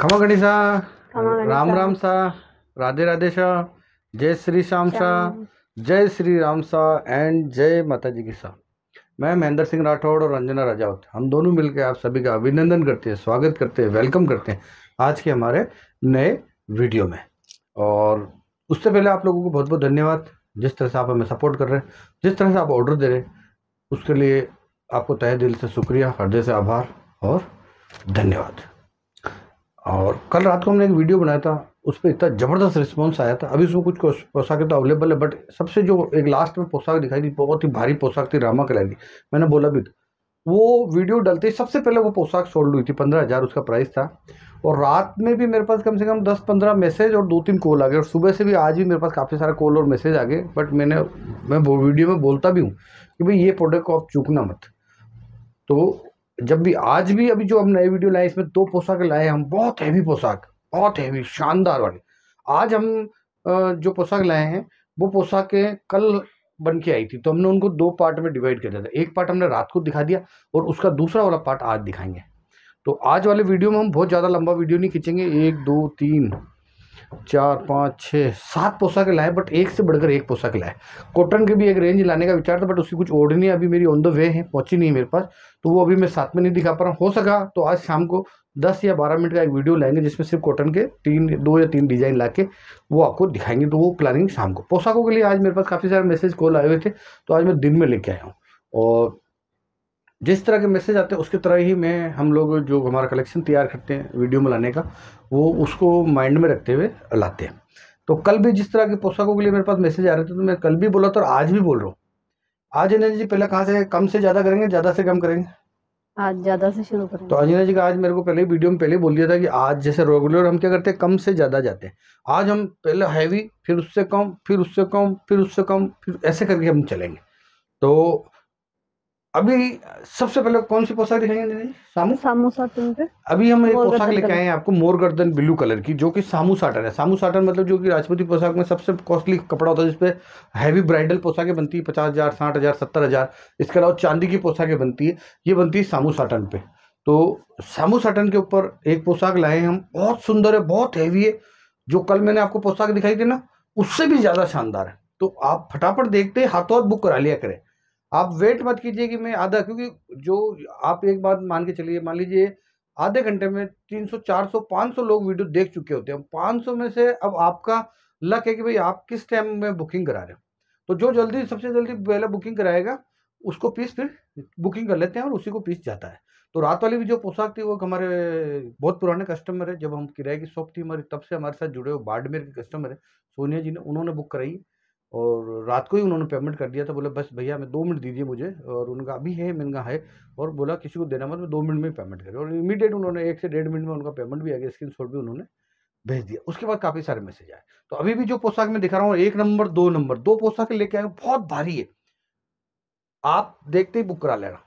खमा गणिसा राम राम सा राधे राधे शाह जय श्री श्याम शाह जय श्री राम शाह एंड जय माता जी की शाह मैं महेंद्र सिंह राठौड़ और अंजना राजावत हम दोनों मिलकर आप सभी का अभिनंदन करते हैं स्वागत करते हैं वेलकम करते हैं आज के हमारे नए वीडियो में और उससे पहले आप लोगों को बहुत बहुत धन्यवाद जिस तरह से आप हमें सपोर्ट कर रहे हैं जिस तरह से आप ऑर्डर दे रहे हैं उसके लिए आपको तय दिल से शुक्रिया हृदय से आभार और धन्यवाद और कल रात को हमने एक वीडियो बनाया था उस पर इतना ज़बरदस्त रिस्पॉन्स आया था अभी उसमें कुछ पोशाकें तो अवेलेबल है बट सबसे जो एक लास्ट में पोशाक दिखाई थी बहुत ही भारी पोशाक थी रामा कलर की मैंने बोला भी वो वीडियो डलते ही सबसे पहले वो पोशाक सोल्ड हुई थी पंद्रह हज़ार उसका प्राइस था और रात में भी मेरे पास कम से कम दस पंद्रह मैसेज और दो तीन कॉल आ गए और सुबह से भी आज भी मेरे पास काफ़ी सारे कॉल और मैसेज आ गए बट मैंने मैं वीडियो में बोलता भी हूँ कि भाई ये प्रोडक्ट को आप चूकना मत तो जब भी आज भी अभी जो हम नए वीडियो लाए इसमें दो पोशाक लाए हम बहुत हैवी पोशाक बहुत हैवी शानदार वाले आज हम जो पोशाक लाए हैं वो पोशाकें कल बन के आई थी तो हमने उनको दो पार्ट में डिवाइड कर दिया था एक पार्ट हमने रात को दिखा दिया और उसका दूसरा वाला पार्ट आज दिखाएंगे तो आज वाले वीडियो में हम बहुत ज़्यादा लंबा वीडियो नहीं खींचेंगे एक दो तीन चार पाँच छः सात पोशाक लाए बट एक से बढ़कर एक पोशाक लाए कॉटन के भी एक रेंज लाने का विचार था बट उसकी कुछ ओढ़नी अभी मेरी ऑन द वे है पहुंची नहीं मेरे पास तो वो अभी मैं साथ में नहीं दिखा पा रहा हूँ हो सका तो आज शाम को दस या बारह मिनट का एक वीडियो लाएंगे जिसमें सिर्फ कॉटन के तीन दो या तीन डिज़ाइन ला के वो आपको दिखाएंगे तो वो प्लानिंग शाम को पोशाकों के लिए आज मेरे पास काफ़ी सारे मैसेज कॉल आए हुए थे तो आज मैं दिन में लेके आया हूँ और जिस तरह के मैसेज आते हैं उसके तरह ही मैं हम लोग जो हमारा कलेक्शन तैयार करते हैं वीडियो में लाने का वो उसको माइंड में रखते हुए लाते हैं तो कल भी जिस तरह के पोशाकों के लिए मेरे पास मैसेज आ रहे थे तो मैं कल भी बोला था और आज भी बोल रहा हूँ आज अनिल जी पहले कहाँ से कम से ज़्यादा करेंगे ज़्यादा से कम करेंगे आज ज़्यादा से शुरू करें तो अंजना जी का आज मेरे को पहले वीडियो में पहले बोल दिया था कि आज जैसे रेगुलर हम क्या करते हैं कम से ज़्यादा जाते हैं आज हम पहले हैवी फिर उससे कम फिर उससे कम फिर उससे कम फिर ऐसे करके हम चलेंगे तो अभी सबसे पहले कौन सी पोशाक दिखाएंगे सामू सामू साटन अभी हम एक पोशाक लेके आए हैं आपको मोर गर्दन ब्लू कलर की जो कि सामू साटन है सामू साटन मतलब जो कि राजपूती पोशाक में सबसे कॉस्टली कपड़ा होता है जिसपे हैवी ब्राइडल पोशाकें बनती है पचास हज़ार साठ हज़ार सत्तर हज़ार इसके अलावा चांदी की पोशाकें बनती है ये बनती है सामू साटन पे तो सामू साटन के ऊपर एक पोशाक लाए हैं हम बहुत सुंदर है बहुत हैवी है जो कल मैंने आपको पोशाक दिखाई थी ना उससे भी ज़्यादा शानदार है तो आप फटाफट देखते हाथों हाथ बुक करा लिया करें आप वेट मत कीजिए कि मैं आधा क्योंकि जो आप एक बात मान के चलिए मान लीजिए आधे घंटे में 300, 400, 500 लोग वीडियो देख चुके होते हैं 500 में से अब आपका लक है कि भाई आप किस टाइम में बुकिंग करा रहे हो तो जो जल्दी सबसे जल्दी पहले बुकिंग कराएगा उसको पीस फिर बुकिंग कर लेते हैं और उसी को पीस जाता है तो रात वाली भी जो पोशाक थी वो हमारे बहुत पुराने कस्टमर है जब हम किराए की शॉप थी हमारी तब से हमारे साथ जुड़े हुए बाड़मेर के कस्टमर है सोनिया जी ने उन्होंने बुक कराई और रात को ही उन्होंने पेमेंट कर दिया था बोले बस भैया मैं दो मिनट दीजिए मुझे और उनका अभी है मैंने कहा है और बोला किसी को देना मत मैं दो मिनट में पेमेंट करें और इमीडिएट उन्होंने एक से डेढ़ मिनट में उनका पेमेंट भी आ गया स्क्रीन भी उन्होंने भेज दिया उसके बाद काफ़ी सारे मैसेज आए तो अभी भी जो पोशाक मैं दिखा रहा हूँ एक नंबर दो नंबर दो पोशाक लेके आए बहुत भारी है आप देखते ही बुक करा लेना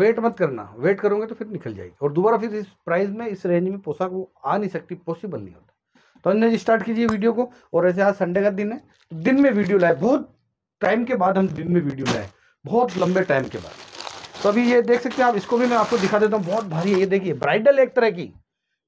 वेट मत करना वेट करोगे तो फिर निकल जाएगी और दोबारा फिर इस प्राइस में इस रेंज में पोशाक वो आ नहीं सकती पॉसिबल नहीं होती तो अंदर जी स्टार्ट कीजिए वीडियो को और ऐसे आज संडे का दिन है तो दिन में वीडियो लाए बहुत टाइम के बाद हम दिन में वीडियो लाए बहुत लंबे टाइम के बाद तो अभी ये देख सकते हैं आप इसको भी मैं आपको दिखा देता हूँ बहुत भारी है ये देखिए ब्राइडल एक तरह की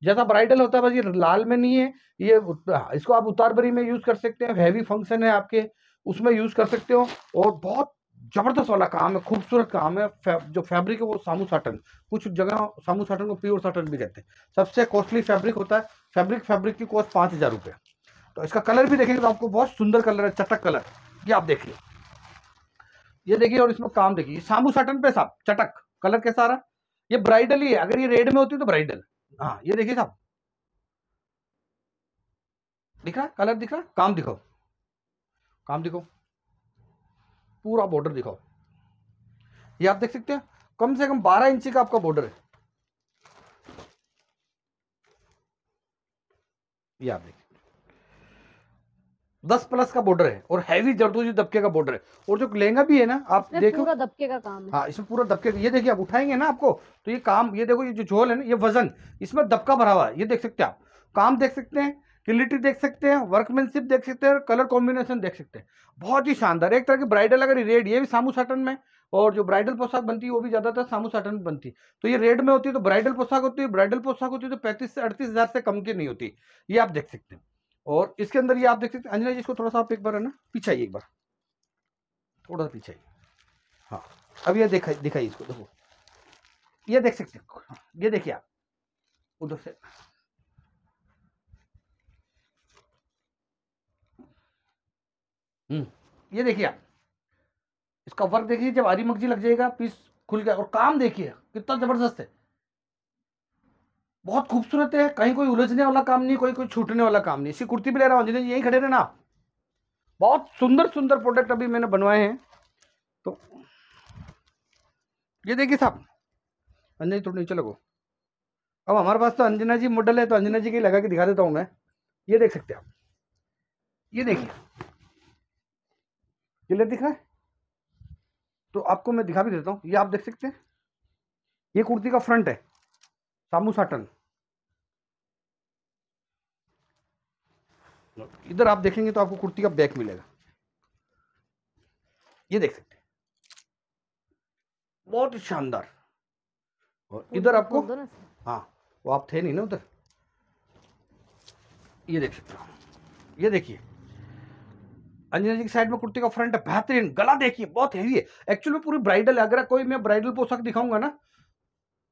जैसा ब्राइडल होता है बस ये लाल में नहीं है ये हाँ, इसको आप उतार भरी में यूज़ कर सकते हैं हैवी फंक्शन है आपके उसमें यूज़ कर सकते हो और बहुत जबरदस्त वाला काम है खूबसूरत काम है जो फैब्रिक है वो सामू साटन कुछ जगह सामू साटन को प्योर साटन भी कहते हैं सबसे कॉस्टली फैब्रिक होता है फैब्रिक फैब्रिक की कॉस्ट पाँच हज़ार रुपये तो इसका कलर भी देखेंगे तो आपको बहुत सुंदर कलर है चटक कलर ये आप देखिए ये देखिए और इसमें काम देखिए सामू साटन पे साहब चटक कलर कैसा आ रहा है ये ब्राइडल ही है अगर ये रेड में होती तो ब्राइडल हाँ ये देखिए साहब दिख रहा कलर दिख रहा काम दिखाओ काम दिखाओ पूरा बॉर्डर दिखाओ ये आप देख सकते हैं कम से कम बारह इंची का आपका बॉर्डर है ये आप देखिए दस प्लस का बॉर्डर है और हैवी जरदोजी दबके का बॉर्डर है और जो लहंगा भी है ना आप देखो पूरा दबके का काम है हाँ इसमें पूरा दबके का ये देखिए आप उठाएंगे ना आपको तो ये काम ये देखो ये जो झोल है ना ये वजन इसमें दबका भरा हुआ है ये देख सकते हैं आप काम देख सकते हैं क्लिटी देख सकते हैं वर्कमैनशिप देख सकते हैं और कलर कॉम्बिनेशन देख सकते हैं बहुत ही शानदार एक तरह की ब्राइडल अगर रेड ये भी सामू साटन में और जो ब्राइडल पोशाक बनती है वो भी ज़्यादातर सामू साटन में बनती है तो ये रेड में होती है तो ब्राइडल पोशाक होती है ब्राइडल पोशाक होती है तो पैंतीस से अड़तीस हज़ार से कम की नहीं होती ये आप देख सकते हैं और इसके अंदर ये आप देख सकते हैं अंजना जी इसको थोड़ा सा आप एक बार है ना पिछाइए एक बार थोड़ा सा पिछाइए हाँ अब ये दिखाई दिखाइए इसको देखो ये देख सकते हैं हाँ, ये देखिए आप उधर से हम्म। ये देखिए आप इसका वर्क देखिए जब आरी मगजी लग जाएगा पीस खुल गया और काम देखिए कितना जबरदस्त है बहुत खूबसूरत है कहीं कोई उलझने वाला काम नहीं कोई कोई छूटने वाला काम नहीं इसी कुर्ती भी ले रहा हूँ अंजनी जी यहीं खड़े रहना आप बहुत सुंदर सुंदर प्रोडक्ट अभी मैंने बनवाए हैं तो ये देखिए साहब अंजना थोड़ा नीचे लगो अब हमारे पास तो अंजना जी मॉडल है तो अंजना जी के लगा के दिखा देता हूँ मैं ये देख सकते हैं आप ये देखिए क्लियर दिख रहा है तो आपको मैं दिखा भी देता हूँ ये आप देख सकते हैं ये कुर्ती का फ्रंट है सामू साटन इधर आप देखेंगे तो आपको कुर्ती का बैक मिलेगा ये देख सकते हैं बहुत ही शानदार और इधर आपको हाँ वो आप थे नहीं ना उधर ये देख सकते हो ये देखिए अंजना जी की साइड में कुर्ती का फ्रंट है बेहतरीन गला देखिए बहुत हैवी है एक्चुअली में पूरी ब्राइडल है अगर कोई मैं ब्राइडल पोशाक दिखाऊंगा ना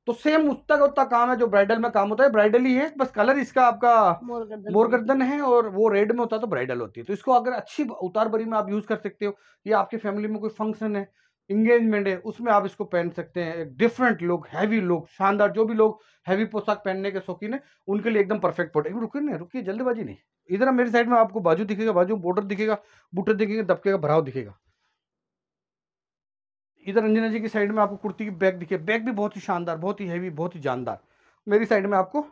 तो सेम उतना का उतना काम है जो ब्राइडल में काम होता है ब्राइडल ही है बस कलर इसका आपका मोरगर्दन है और वो रेड में होता है तो ब्राइडल होती है तो इसको अगर अच्छी उतार बरी में आप यूज़ कर सकते हो या आपकी फैमिली में कोई फंक्शन है इंगेजमेंट है उसमें आप इसको पहन सकते हैं एक डिफरेंट लुक हैवी लुक शानदार जो भी लोग हैवी पोशाक पहनने के शौकीन है उनके लिए एकदम परफेक्ट पोटे रुकिए ना रुकिए जल्दबाजी नहीं इधर मेरी साइड में आपको बाजू दिखेगा बाजू में बॉर्डर दिखेगा बूटर दिखेगा दबकेगा भराव दिखेगा इधर अंजना जी की साइड में आपको कुर्ती की बैग दिखे बैग भी बहुत ही शानदार बहुत ही हैवी बहुत ही जानदार मेरी साइड में आपको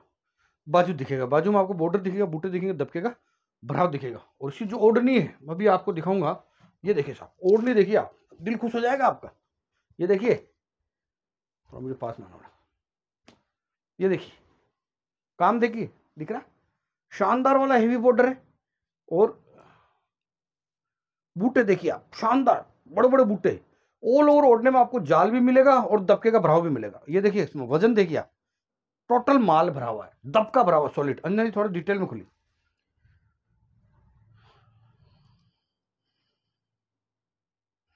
बाजू दिखेगा बाजू में आपको बॉर्डर दिखेगा बूटे दिखेंगे दबकेगा भराव दिखेगा और इसकी जो ओढ़नी है मैं भी आपको दिखाऊंगा ये देखिए साहब ओढ़नी देखिए आप दिल खुश हो जाएगा आपका ये देखिए थोड़ा मुझे पास माना ये देखिए काम देखिए दिख रहा शानदार वाला हेवी बॉर्डर है और बूटे देखिए आप शानदार बड़े बड़े बूटे ऑल ओवर ओढ़ने में आपको जाल भी मिलेगा और दबके का भराव भी मिलेगा ये देखिए इसमें वजन देखिए आप टोटल माल भरा हुआ है दबका भरा हुआ सॉलिड ही थोड़ा डिटेल में खुली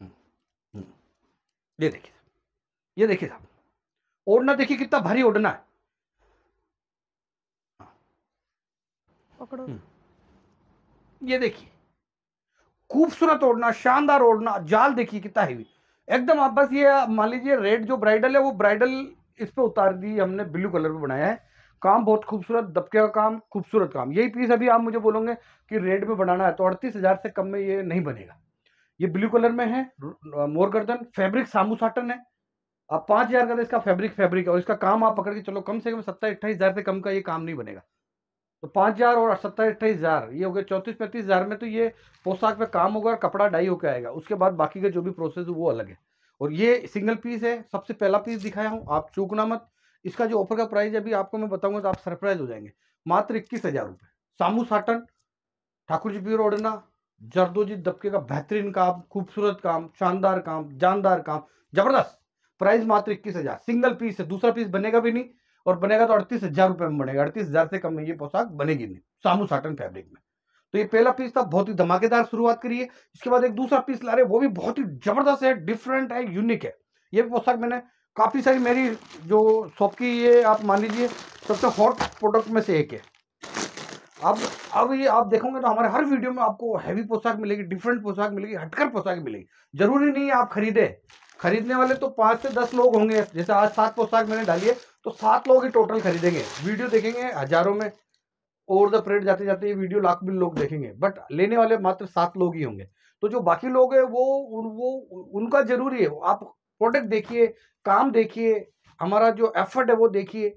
हम्म, हम्म, हम्म। ये देखिए ये देखिए साहब ओढ़ना देखिए कितना भारी ओढ़ना है पकड़ो हम्म। ये देखिए खूबसूरत ओढ़ना शानदार ओढ़ना जाल देखिए कितना हैवी एकदम आप बस ये मान लीजिए रेड जो ब्राइडल है वो ब्राइडल इस पे उतार दी हमने ब्लू कलर में बनाया है काम बहुत खूबसूरत दबके का काम खूबसूरत काम यही पीस अभी आप मुझे बोलोगे कि रेड में बनाना है तो अड़तीस हज़ार से कम में ये नहीं बनेगा ये ब्लू कलर में है मोरगर्दन फैब्रिक सामू साटन है आप पाँच हज़ार का तो इसका फैब्रिक फैब्रिक है और इसका काम आप पकड़ के चलो कम से कम सत्ताईस अट्ठाईस हज़ार से कम का ये काम नहीं बनेगा तो पाँच हज़ार और सत्तर अट्ठाईस हज़ार ये हो गया चौंतीस पैंतीस हज़ार में तो ये पोशाक पे काम होगा और कपड़ा डाई होकर आएगा उसके बाद बाकी का जो भी प्रोसेस है वो अलग है और ये सिंगल पीस है सबसे पहला पीस दिखाया हूँ आप चूकना मत इसका जो ऑफर का प्राइस अभी आपको मैं बताऊंगा तो आप सरप्राइज हो जाएंगे मात्र इक्कीस हज़ार रुपये सामू साटन ठाकुर जी प्योर ओडना जरदोजी दबके का बेहतरीन काम खूबसूरत काम शानदार काम जानदार काम जबरदस्त प्राइस मात्र इक्कीस हज़ार सिंगल पीस है दूसरा पीस बनेगा भी नहीं और बनेगा तो अड़तीस हजार रुपये में बनेगा अड़तीस हजार से कम में ये पोशाक बनेगी नहीं सामू साटन फैब्रिक में तो ये पहला पीस था बहुत ही धमाकेदार शुरुआत करिए इसके बाद एक दूसरा पीस ला रहे वो भी बहुत ही जबरदस्त है डिफरेंट है यूनिक है ये पोशाक मैंने काफ़ी सारी मेरी जो शॉप की ये आप मान लीजिए सबसे हॉट प्रोडक्ट में से एक है अब अब ये आप देखोगे तो हमारे हर वीडियो में आपको हैवी पोशाक मिलेगी डिफरेंट पोशाक मिलेगी हटकर पोशाक मिलेगी जरूरी नहीं है आप खरीदे खरीदने वाले तो पाँच से दस लोग होंगे जैसे आज सात पोशाक मैंने डाली है तो सात लोग ही टोटल खरीदेंगे वीडियो देखेंगे हजारों में ओवर द परेड जाते जाते ये वीडियो लाख भी लोग देखेंगे बट लेने वाले मात्र सात लोग ही होंगे तो जो बाकी लोग है वो वो उनका जरूरी है आप प्रोडक्ट देखिए काम देखिए हमारा जो एफर्ट है वो देखिए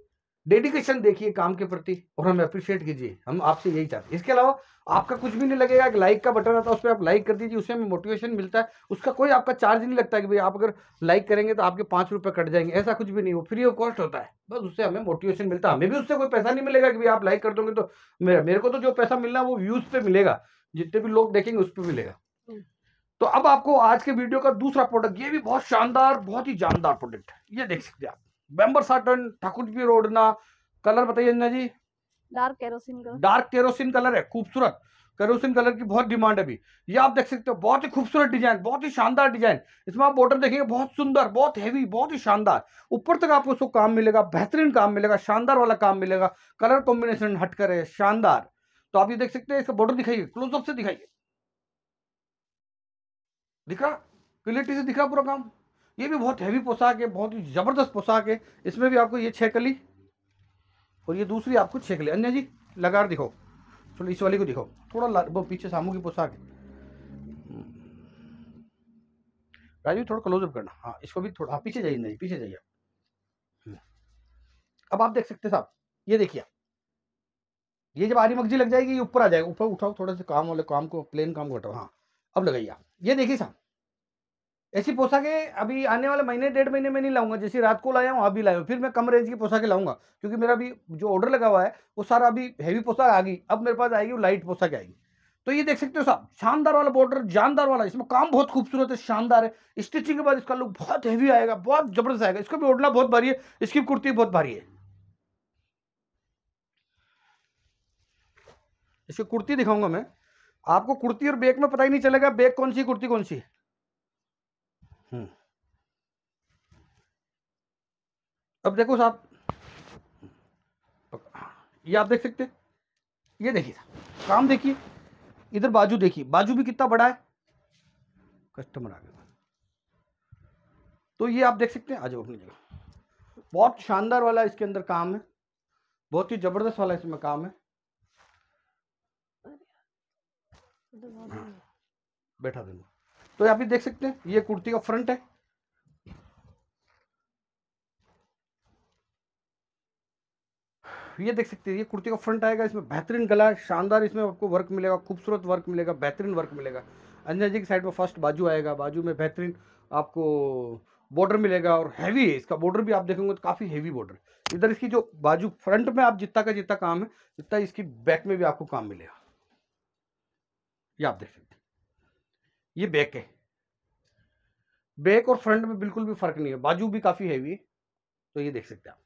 डेडिकेशन देखिए काम के प्रति और हमें अप्रिशिएट कीजिए हम आपसे यही चाहते हैं इसके अलावा आपका कुछ भी नहीं लगेगा एक लाइक का बटन आता है उस पर आप लाइक कर दीजिए उससे हमें मोटिवेशन मिलता है उसका कोई आपका चार्ज नहीं लगता कि भाई आप अगर लाइक करेंगे तो आपके पाँच रुपये कट जाएंगे ऐसा कुछ भी नहीं वो फ्री ऑफ कॉस्ट होता है बस उससे हमें मोटिवेशन मिलता है हमें भी उससे कोई पैसा नहीं मिलेगा कि भाई आप लाइक कर दोगे तो मेरा मेरे को तो जो पैसा मिलना है वो व्यूज़ पर मिलेगा जितने भी लोग देखेंगे उस पर मिलेगा हम्म। तो अब आपको आज के वीडियो का दूसरा प्रोडक्ट ये भी बहुत शानदार बहुत ही जानदार प्रोडक्ट है ये देख सकते हैं आप बेम्बर साटन ठाकुरपी रोड ना कलर बताइए Anjana ji dark kerosene colour dark kerosene colour है खूबसूरत केरोसिन कलर की बहुत डिमांड है अभी ये आप देख सकते हो बहुत ही खूबसूरत डिजाइन बहुत ही शानदार डिजाइन इसमें आप बॉर्डर देखेंगे बहुत सुंदर बहुत हैवी बहुत ही शानदार ऊपर तक आपको उसको काम मिलेगा बेहतरीन काम मिलेगा शानदार वाला काम मिलेगा कलर कॉम्बिनेशन हटकर है शानदार तो आप ये देख सकते हैं इसका बॉर्डर दिखाइए क्लोजअप से दिखाइए दिखा क्लियरिटी से दिखा पूरा काम ये भी बहुत हैवी पोशाक है बहुत ही ज़बरदस्त पोशाक है इसमें भी आपको ये छः कली और ये दूसरी आपको छः कली अन्य जी लगा दिखो चलो इस वाली को दिखो थोड़ा वो पीछे सामू की पोशाक है थोड़ा क्लोजअप करना हाँ इसको भी थोड़ा हाँ पीछे जाइए नहीं पीछे जाइए हम्म। अब आप देख सकते साहब ये देखिए ये जब आरी मगजी लग जाएगी ये ऊपर आ जाएगा ऊपर उठाओ थोड़ा सा काम वाले काम को प्लेन काम को हटाओ हाँ अब लगाइए ये देखिए साहब ऐसी पोशाकें अभी आने वाले महीने डेढ़ महीने में नहीं लाऊंगा जैसे रात को लाया हूँ अभी लाया फिर मैं कम रेंज की पोशाकें लाऊंगा क्योंकि मेरा अभी जो ऑर्डर लगा हुआ है वो सारा अभी हैवी पोशाक आ गई अब मेरे पास आएगी वो लाइट पोशाक आएगी तो ये देख सकते हो साहब शानदार वाला बॉर्डर जानदार वाला इसमें काम बहुत खूबसूरत है शानदार है स्टिचिंग के बाद इसका लुक बहुत हैवी आएगा बहुत जबरदस्त आएगा इसका भी ओडला बहुत भारी है इसकी कुर्ती बहुत भारी है इसकी कुर्ती दिखाऊंगा मैं आपको कुर्ती और बैग में पता ही नहीं चलेगा बैग कौन सी कुर्ती कौन सी है हम्म। अब देखो साहब हाँ, ये आप देख सकते ये देखिए काम देखिए इधर बाजू देखिए बाजू भी कितना बड़ा है कस्टमर आ गया तो ये आप देख सकते हैं आ जाओ अपनी जगह बहुत शानदार वाला इसके अंदर काम है बहुत ही ज़बरदस्त वाला इसमें काम है तो हाँ। बैठा देना तो आप पे देख सकते हैं ये कुर्ती का फ्रंट है ये देख सकते हैं ये कुर्ती का फ्रंट आएगा इसमें बेहतरीन गला शानदार इसमें आपको वर्क मिलेगा खूबसूरत वर्क मिलेगा बेहतरीन वर्क मिलेगा अंजना जी की साइड में फर्स्ट बाजू आएगा बाजू में बेहतरीन आपको बॉर्डर मिलेगा और हैवी है इसका बॉर्डर भी आप देखेंगे तो काफ़ी हैवी बॉर्डर इधर इसकी जो बाजू फ्रंट में आप जितना का जितना काम है उतना इसकी बैक में भी आपको काम मिलेगा ये आप देख सकते हैं ये बैक है बैक और फ्रंट में बिल्कुल भी फर्क नहीं है बाजू भी काफ़ी हैवी है तो ये देख सकते हैं आप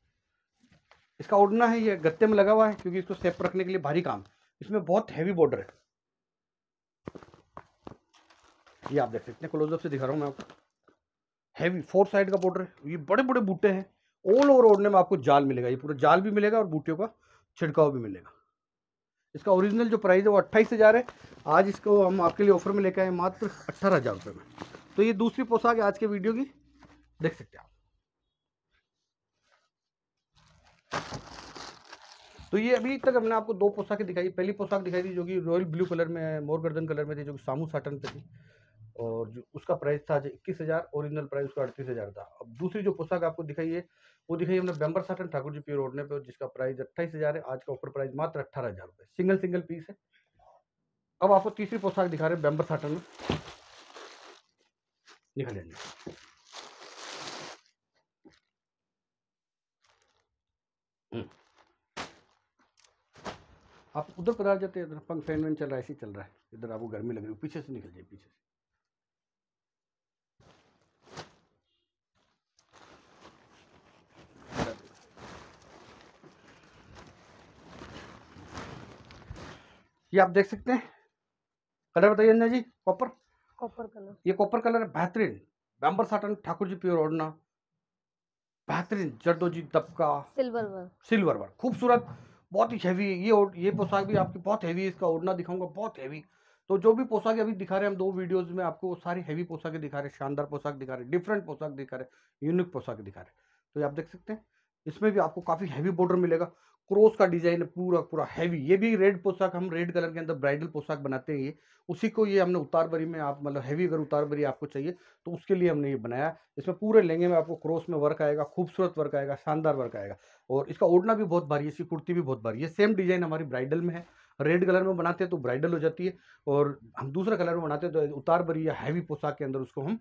इसका ओढ़ना है ये गत्ते में लगा हुआ है क्योंकि इसको सेफ रखने के लिए भारी काम इसमें बहुत हैवी बॉर्डर है ये आप देख सकते हैं क्लोजअप से दिखा रहा हूँ मैं आपको हैवी फोर साइड का बॉर्डर है ये बड़े बड़े बूटे हैं ऑल ओवर ओढ़ने में आपको जाल मिलेगा ये पूरा जाल भी मिलेगा और बूटियों का छिड़काव भी मिलेगा इसका ओरिजिनल जो प्राइस है वो अट्ठाईस हज़ार है आज इसको हम आपके लिए ऑफर में लेकर आए मात्र अट्ठारह हज़ार रुपये में तो ये दूसरी पोशाक है आज के वीडियो की देख सकते हैं आप तो ये अभी तक हमने आपको दो पोशाकें दिखाई पहली पोशाक दिखाई थी जो कि रॉयल ब्लू कलर में मोर गर्दन कलर में थी जो कि सामू साटन पर थी और जो उसका प्राइस था जो इक्कीस हज़ार ओरिजिनल प्राइस उसका अड़तीस हज़ार था अब दूसरी जो पोशाक आपको दिखाई है वो दिखाई हमने बैम्बर साटन ठाकुर जी प्योर ओढ़ने पर जिसका प्राइस अट्ठाईस हज़ार है आज का ऑफर प्राइस मात्र अट्ठारह हज़ार रुपये सिंगल सिंगल पीस है अब आपको तीसरी पोशाक दिखा रहे हैं बैम्बर साटन में निकल लेंगे हम्म। आप उधर पर आ जाते हैं इधर पंख फैन वैन चल रहा है ऐसे चल रहा है इधर आपको गर्मी लग रही है पीछे से निकल जाए पीछे से ये आप देख सकते हैं कलर बताइए Anjana ji copper copper colour ये कॉपर कलर है बेहतरीन बैम्बर साटन ठाकुर जी प्योर ओढ़ना बेहतरीन जरदोजी दबका सिल्वर वर्क सिल्वर वर्क खूबसूरत बहुत ही हैवी है ये ये पोशाक भी आपकी बहुत हैवी है इसका ओढ़ना दिखाऊंगा बहुत हैवी तो जो भी पोशाक अभी दिखा रहे हैं हम दो वीडियोस में आपको सारी हैवी पोशाकें दिखा रहे हैं शानदार पोशाक दिखा रहे हैं डिफरेंट पोशाक दिखा रहे हैं यूनिक पोशाक दिखा रहे हैं तो ये आप देख सकते हैं इसमें भी आपको काफ़ी हैवी बॉर्डर मिलेगा क्रोस का डिजाइन है पूरा पूरा हैवी ये भी रेड पोशाक हम रेड कलर के अंदर ब्राइडल पोशाक बनाते हैं ये उसी को ये हमने उतार बरी में आप मतलब हैवी अगर उतार बरी आपको चाहिए तो उसके लिए हमने ये बनाया इसमें पूरे लहंगे में आपको क्रॉस में वर्क आएगा खूबसूरत वर्क आएगा शानदार वर्क आएगा और इसका ओढ़ना भी बहुत भारी है इसकी कुर्ती भी बहुत भारी है सेम डिजाइन हमारी ब्राइडल में है रेड कलर में बनाते हैं तो ब्राइडल हो जाती है और हम दूसरा कलर में बनाते हैं तो उतार बरी या हैवी पोशाक के अंदर उसको हम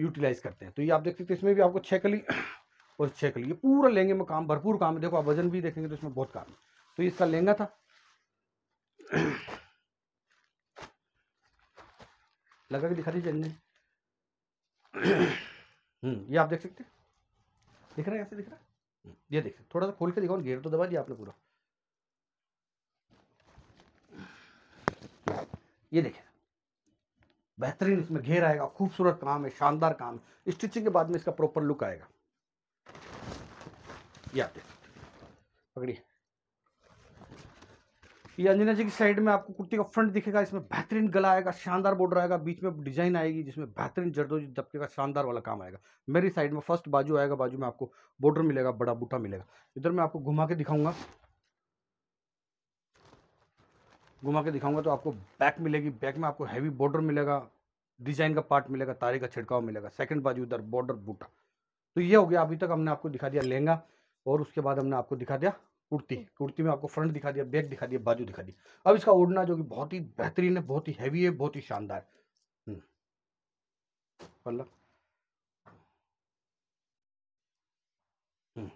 यूटिलाइज़ करते हैं तो ये आप देख सकते हैं इसमें भी आपको छः कली और के लिए पूरा लहंगे में काम भरपूर काम है देखो आप वजन भी देखेंगे तो इसमें बहुत काम है तो इसका लहंगा था लगा के दिखा दीजिए अन्य हम्म, ये आप देख सकते दिख रहा है ऐसे दिख रहा है ये देख थोड़ा सा खोल के दिखाओ घेर तो दबा दिया आपने पूरा ये देखिए बेहतरीन इसमें घेर आएगा खूबसूरत काम है शानदार काम है स्टिचिंग के बाद में इसका प्रॉपर लुक आएगा पकड़िए ये अंजना जी की साइड में आपको कुर्ती का फ्रंट दिखेगा इसमें बेहतरीन गला आएगा शानदार बॉर्डर आएगा बीच में डिजाइन आएगी जिसमें बेहतरीन जर्दोजी दबके का शानदार वाला काम आएगा मेरी साइड में फर्स्ट बाजू आएगा बाजू में आपको बॉर्डर मिलेगा बड़ा बूटा मिलेगा इधर मैं आपको घुमा के दिखाऊंगा घुमा के दिखाऊंगा तो आपको बैक मिलेगी बैक में आपको हैवी बॉर्डर मिलेगा डिजाइन का पार्ट मिलेगा तारे का छिड़काव मिलेगा सेकंड बाजू इधर बॉर्डर बूटा तो ये हो गया अभी तक हमने आपको दिखा दिया लहंगा और उसके बाद हमने आपको दिखा दिया कुर्ती हम्म। कुर्ती में आपको फ्रंट दिखा दिया बैक दिखा दिया बाजू दिखा दी अब इसका ओढ़ना जो कि बहुत ही बेहतरीन है बहुत ही हैवी है बहुत ही शानदार है हम्म। पल्ला हम्म।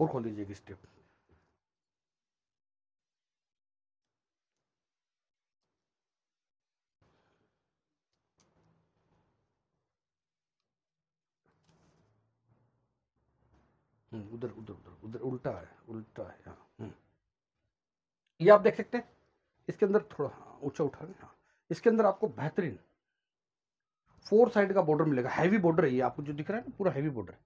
और खोल दीजिए स्टेप हम्म, उधर उधर उधर उधर उल्टा है उल्टा है हाँ हम्म। ये आप देख सकते हैं इसके अंदर थोड़ा हाँ, ऊंचा उठा हाँ इसके अंदर आपको बेहतरीन फोर साइड का बॉर्डर मिलेगा हैवी बॉर्डर है ये आपको जो दिख रहा है ना पूरा हैवी बॉर्डर है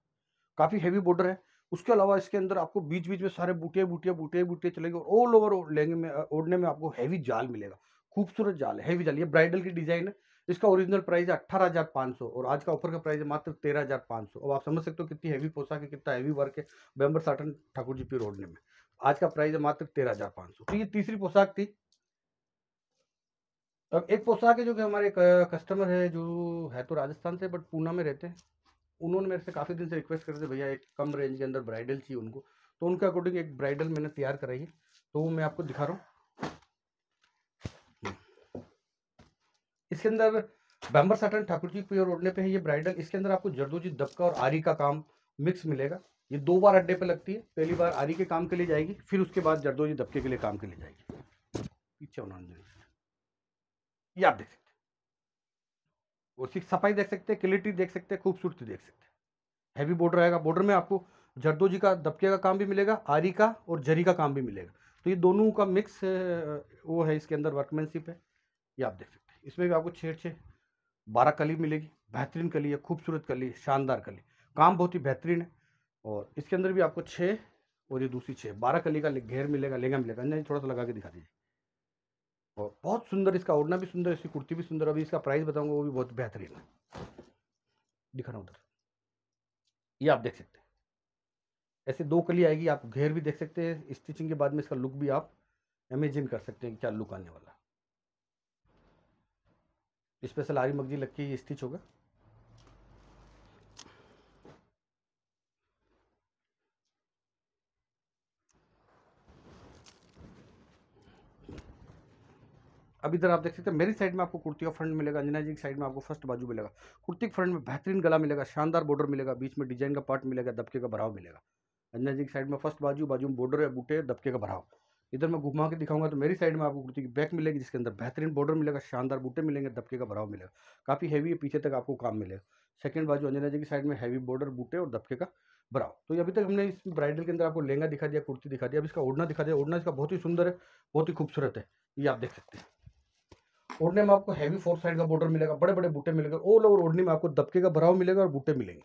काफ़ी हैवी बॉर्डर है उसके अलावा इसके अंदर आपको बीच बीच में सारे बूटियाँ बूटियाँ बूटियाँ बूटियाँ चलेगी और ऑल ओवर लेंगे में ओढ़ने में आपको हैवी जाल मिलेगा खूबसूरत जाल हैवी जाल ये ब्राइडल की डिज़ाइन है इसका ओरिजिनल प्राइस है अट्ठारह हज़ार पाँच सौ और आज का ऑफर का प्राइस है मात्र तेरह हज़ार पाँच सौ अब आप समझ सकते हो कितनी हैवी पोशाक है कितना हैवी वर्क है बैम्बर साटन ठाकुर जी पी रोडने में आज का प्राइस है मात्र तेरह हज़ार पाँच सौ तो ये तीसरी पोशाक थी अब एक पोशाक है जो कि हमारे कस्टमर है जो है तो राजस्थान से बट पूना में रहते हैं उन्होंने मेरे से काफ़ी दिन से रिक्वेस्ट करते भैया एक कम रेंज के अंदर ब्राइडल चाहिए उनको तो उनके अकॉर्डिंग एक ब्राइडल मैंने तैयार कराई है तो वो मैं आपको दिखा रहा हूँ इसके अंदर बैम्बर साटन ठाकुर जी प्योर ओढ़ने पे है ये ब्राइडल इसके अंदर आपको जरदोजी दबका और आरी का काम मिक्स मिलेगा ये दो बार अड्डे पे लगती है पहली बार आरी के काम के लिए जाएगी फिर उसके बाद जरदोजी दबके के लिए काम के लिए जाएगी पीछे ये आप देख सकते हैं सफाई देख सकते हैं क्लिटी देख सकते हैं खूबसूरती देख सकते हैं हैवी बॉर्डर रहेगा बॉर्डर में आपको जरदोजी का दबके का काम भी मिलेगा आरी का और जरी का काम भी मिलेगा तो ये दोनों का मिक्स वो है इसके अंदर वर्कमैनशिप है ये आप देख सकते इसमें भी आपको छः छः बारह कली मिलेगी बेहतरीन कली है खूबसूरत कली है शानदार कली काम बहुत ही बेहतरीन है और इसके अंदर भी आपको छः और ये दूसरी छः बारह कली का घेर मिलेगा लेगा मिलेगा नहीं थोड़ा सा लगा के दिखा दीजिए और बहुत सुंदर इसका ओढ़ना भी सुंदर इसकी कुर्ती भी सुंदर अभी इसका प्राइस बताऊंगा वो भी बहुत बेहतरीन है दिखा रहा हूँ उधर ये आप देख सकते हैं ऐसे दो कली आएगी आप घेर भी देख सकते हैं स्टिचिंग के बाद में इसका लुक भी आप इमेजिन कर सकते हैं क्या लुक आने वाला इस पर सलारी मगजी लग के ये स्टिच होगा अब इधर आप देख सकते हैं मेरी साइड में आपको कुर्ती का फ्रंट मिलेगा अंजना जी की साइड में आपको फर्स्ट बाजू मिलेगा कुर्ती के फ्रंट में बेहतरीन गला मिलेगा शानदार बॉर्डर मिलेगा बीच में डिजाइन का पार्ट मिलेगा दबके का भराव मिलेगा अंजना जी की साइड में फर्स्ट बाजू बाजू में बॉर्डर है बूटे दबके का भराव इधर मैं घुमा के दिखाऊंगा तो मेरी साइड में आपको कुर्ती की बैक मिलेगी जिसके अंदर बेहतरीन बॉर्डर मिलेगा शानदार बूटे मिलेंगे दबके का भराव मिलेगा काफ़ी हैवी है पीछे तक आपको काम मिलेगा सेकंड बाजू अंजना जी की साइड में हैवी बॉर्डर बूटे और दबके का भराव तो अभी तक हमने इस ब्राइडल के अंदर आपको लहंगा दिखा दिया कुर्ती दिखा दिया अब इसका ओढ़ना दिखा दिया ओढ़ना इसका बहुत ही सुंदर है बहुत ही खूबसूरत है ये आप देख सकते हैं ओढ़ने में आपको हैवी फोर साइड का बॉर्डर मिलेगा बड़े बड़े बूटे मिलेगा ओल ओवर ओढ़ने में आपको दबके का भराव मिलेगा और बूटे मिलेंगे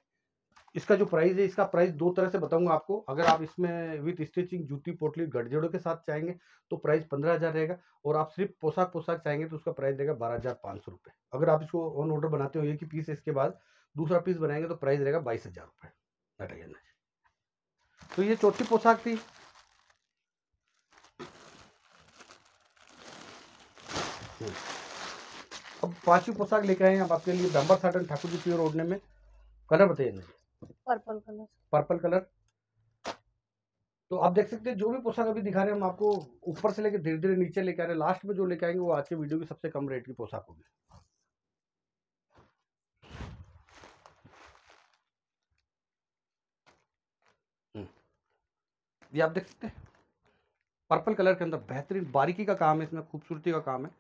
इसका जो प्राइस है इसका प्राइस दो तरह से बताऊंगा आपको अगर आप इसमें विथ स्टिचिंग जूती पोटली गठजोड़ों के साथ चाहेंगे तो प्राइस पंद्रह हज़ार रहेगा और आप सिर्फ पोशाक पोशाक चाहेंगे तो उसका प्राइस रहेगा बारह हज़ार पाँच सौ रुपये अगर आप इसको ऑन ऑर्डर बनाते हो एक ही पीस है इसके बाद दूसरा पीस बनाएंगे तो प्राइस रहेगा बाईस हज़ार रुपये तो ये चौथी पोशाक थी हम्म। अब पांचवी पोशाक लेकर आए हैं आप आपके लिए दम्बर साटन ठाकुर जी प्योर ओढ़ने में कलर बताइए पर्पल कलर पर्पल कलर तो आप देख सकते हैं जो भी पोशाक अभी दिखा रहे हैं हम आपको ऊपर से लेकर धीरे धीरे नीचे लेके आ रहे हैं लास्ट में जो लेके आएंगे वो आज के वीडियो की सबसे कम रेट की पोशाक होगी हम्म। ये आप देख सकते हैं पर्पल कलर के अंदर बेहतरीन बारीकी का काम है इसमें खूबसूरती का काम है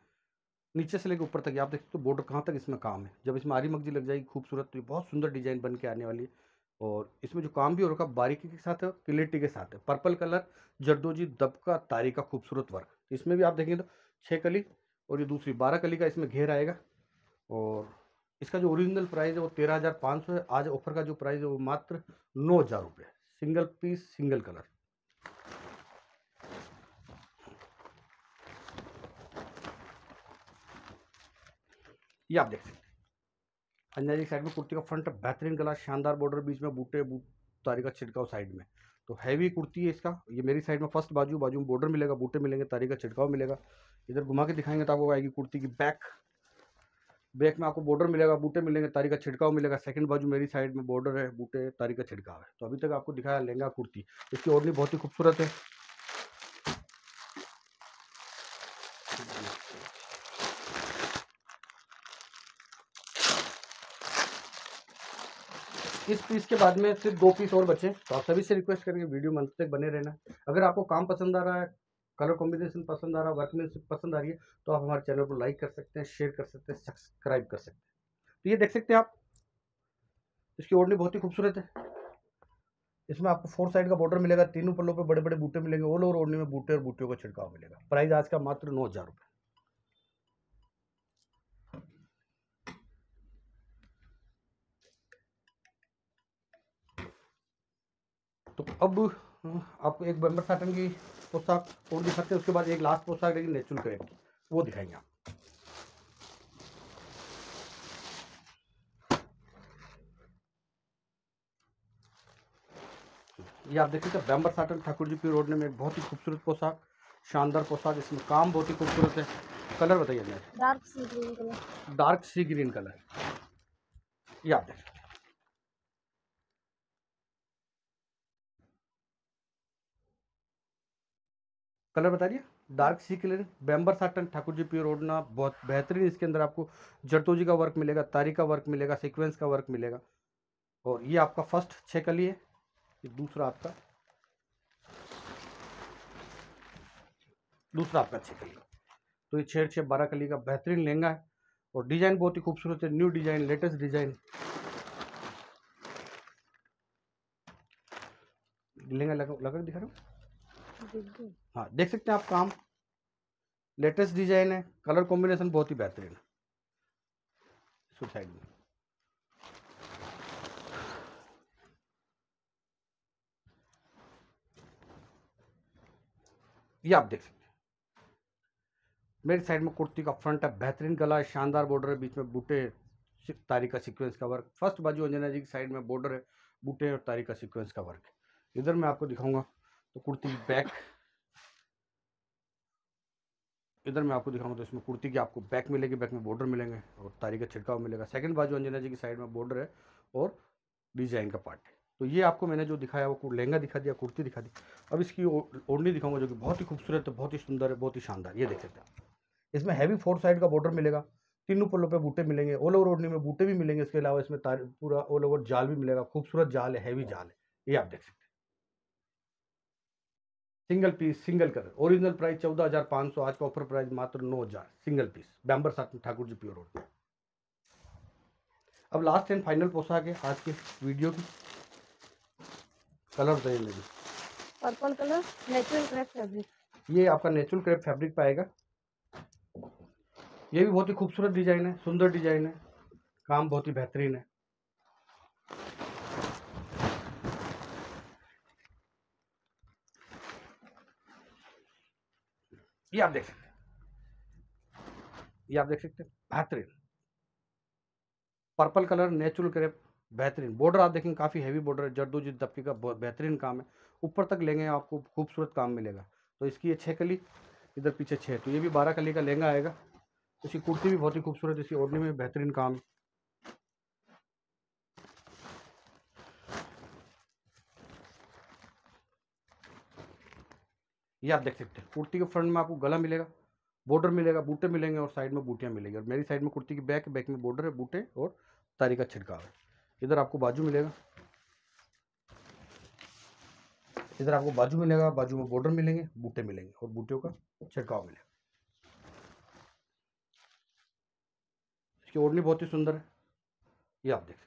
नीचे से लेकर ऊपर तक आप देख सकते हो बॉर्डर कहाँ तक इसमें काम है जब इसमें आरी मगजी लग जाएगी खूबसूरत तो बहुत सुंदर डिजाइन बन के आने वाली है और इसमें जो काम भी हो रखा बारीकी के साथ है क्लियरिटी के साथ है पर्पल कलर जरदोजी दबका तारी का खूबसूरत वर्क इसमें भी आप देखेंगे तो छः कली और ये दूसरी बारह कली का इसमें घेर आएगा और इसका जो ओरिजिनल प्राइस है वो तेरह हज़ार पाँच सौ है आज ऑफर का जो प्राइस है वो मात्र नौ हज़ार रुपये सिंगल पीस सिंगल कलर ये आप देख सकते हैं जी साइड में कुर्ती का फ्रंट बेहतरीन गला शानदार बॉर्डर बीच में बूटे बूट तारी का छिड़काव साइड में तो हैवी कुर्ती है इसका ये मेरी साइड में फर्स्ट बाजू बाजू में बॉर्डर मिलेगा बूटे मिलेंगे तारी का छिड़काव मिलेगा इधर घुमा के दिखाएंगे तो आपको आएगी कुर्ती की बैक बैक में आपको बॉर्डर मिलेगा बूटे मिलेंगे तारी का छिड़काव मिलेगा सेकंड बाजू मेरी साइड में बॉर्डर है बूटे तारी का छिड़काव है तो अभी तक आपको दिखाया लहंगा कुर्ती इसकी ओढ़नी बहुत ही खूबसूरत है इस पीस के बाद में सिर्फ दो पीस और बचे तो आप सभी से रिक्वेस्ट करेंगे वीडियो मंथ तक बने रहना अगर आपको काम पसंद आ रहा है कलर कॉम्बिनेशन पसंद आ रहा है वर्कमैनशिप पसंद आ रही है तो आप हमारे चैनल को लाइक कर सकते हैं शेयर कर सकते हैं सब्सक्राइब कर सकते हैं तो ये देख सकते हैं आप इसकी ओढ़नी बहुत ही खूबसूरत है इसमें आपको फोर साइड का बॉर्डर मिलेगा तीनों पल्लों पर बड़े बड़े बूटे मिलेंगे ऑल ओवर ओढ़नी में बूटे और बूटियों का छिड़काव मिलेगा प्राइस आज का मात्र नौ हज़ार रुपये तो अब आपको एक बम्बर साटन की पोशाक और सकते हैं उसके बाद एक लास्ट पोशाक रहेगी नेचुरल क्रेप वो दिखाएंगे आप ये आप देखिए बैम्बर तो साटन ठाकुर जी पी रोड ने में बहुत ही खूबसूरत पोशाक शानदार पोशाक इसमें काम बहुत ही खूबसूरत है कलर बताइए dark sea green colour dark sea green colour ये आप देखिए कलर बता दिया डार्क सी कलर बैम्बर साटन ठाकुर जी प्योर ओढ़ना बहुत बेहतरीन इसके अंदर आपको जरतोजी का वर्क मिलेगा तारी का वर्क मिलेगा सीक्वेंस का वर्क मिलेगा और ये आपका फर्स्ट छः कली है ये दूसरा आपका दूसरा आपका छः कली तो ये छः छः बारह कली का बेहतरीन लहंगा है और डिज़ाइन बहुत ही खूबसूरत है न्यू डिज़ाइन लेटेस्ट डिज़ाइन लहंगा लगा लगा दिखा रहा हूँ हाँ देख सकते हैं आप काम लेटेस्ट डिजाइन है कलर कॉम्बिनेशन बहुत ही बेहतरीन है में ये आप देख सकते हैं मेरी साइड में कुर्ती का फ्रंट है बेहतरीन गला है शानदार बॉर्डर है बीच में बूटे तारी का सीक्वेंस का वर्क फर्स्ट बाजू अंजना जी की साइड में बॉर्डर है बूटे और तारी का सीक्वेंस का वर्क है इधर मैं आपको दिखाऊंगा तो कुर्ती बैक इधर मैं आपको दिखाऊंगा तो इसमें कुर्ती की आपको बैक मिलेगी बैक में बॉर्डर मिलेंगे और तारी का छिड़काव मिलेगा सेकंड बाजू अंजना जी की साइड में बॉर्डर है और डिजाइन का पार्ट है तो ये आपको मैंने जो दिखाया वो लहंगा दिखा दिया कुर्ती दिखा दी अब इसकी ओढ़नी दिखाऊंगा जो कि बहुत ही खूबसूरत है बहुत ही सुंदर है बहुत ही शानदार ये देख सकते हैं इसमें हैवी फोर साइड का बॉर्डर मिलेगा तीनों पलों पर बूटे मिलेंगे ऑल ओवर ओढ़नी में बूटे भी मिलेंगे इसके अलावा इसमें पूरा ऑल ओवर जाल भी मिलेगा खूबसूरत जाल हैवी जाल है ये आप देख सकते हैं single piece single colour original price चौदह हज़ार पांच सौ आज का ऑफर प्राइस मात्र नौ हज़ार सिंगल पीस बैम्बर साथ में ठाकुर जी प्योर होते अब लास्ट एंड फाइनल पोशाक है आज के वीडियो की कलर देने purple colour natural crepe fabric ये आपका नेचुरल क्रेप फैब्रिक पाएगा ये भी बहुत ही खूबसूरत डिजाइन है सुंदर डिजाइन है काम बहुत ही बेहतरीन है ये आप देख सकते हैं ये आप देख सकते हैं बेहतरीन पर्पल कलर नेचुरल क्रेप बेहतरीन बॉर्डर आप देखेंगे काफ़ी हैवी बॉर्डर है जरदोजी दफ्ती का बेहतरीन काम है ऊपर तक लेंगे आपको खूबसूरत काम मिलेगा तो इसकी ये छः कली इधर पीछे छः तो ये भी बारह कली का लहंगा आएगा इसकी कुर्ती भी बहुत ही खूबसूरत इसकी ओढ़ने में बेहतरीन काम है ये आप देख सकते हैं कुर्ती के फ्रंट में आपको गला मिलेगा बॉर्डर मिलेगा बूटे मिलेंगे और साइड में बूटियाँ मिलेंगी और मेरी साइड में कुर्ती की बैक बैक में बॉर्डर है बूटे और तारी का छिड़काव है इधर आपको बाजू मिलेगा इधर आपको बाजू मिलेगा बाजू में बॉर्डर मिलेंगे बूटे मिलेंगे और बूटियों का छिड़काव मिलेगा इसकी ओढ़नी बहुत ही सुंदर है ये आप देख सकते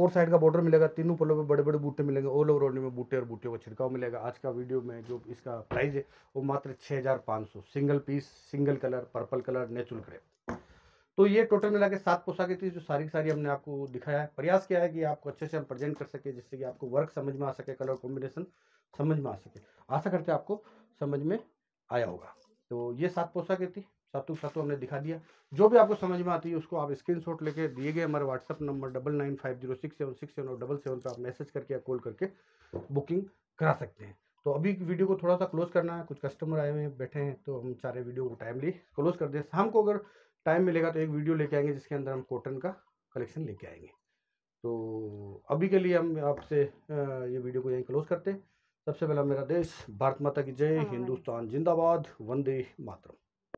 फोर साइड का बॉर्डर मिलेगा तीनों पलों पे बड़े बड़े बूटे मिलेंगे ऑल ओवर में बूटे और बूटे का छिड़काव मिलेगा आज का वीडियो में जो इसका प्राइस है वो मात्र छः हज़ार पाँच सौ single piece single colour purple colour natural colour तो ये टोटल मिला के सात पोशाकें थी जो सारी की सारी हमने आपको दिखाया है प्रयास किया है कि आपको अच्छे से हम प्रेजेंट कर सके जिससे कि आपको वर्क समझ में आ सके कलर कॉम्बिनेशन समझ में आ सके आशा करते आपको समझ में आया होगा तो ये सात पोशाकें थी सातों के हमने दिखा दिया जो भी आपको समझ में आती है उसको आप स्क्रीन शॉट लेके दिए गए हमारे WhatsApp number double nine five zero six seven six seven और डबल सेवन पर आप मैसेज करके या कॉल करके बुकिंग करा सकते हैं तो अभी वीडियो को थोड़ा सा क्लोज करना है कुछ कस्टमर आए हुए हैं बैठे हैं तो हम सारे वीडियो को टाइमली क्लोज कर दें शाम को अगर टाइम मिलेगा तो एक वीडियो लेके आएंगे जिसके अंदर हम कॉटन का कलेक्शन लेके आएंगे तो अभी के लिए हम आपसे ये वीडियो को यहीं क्लोज करते हैं सबसे पहला मेरा देश भारत माता की जय हाँ। हिंदुस्तान जिंदाबाद वंदे मातरम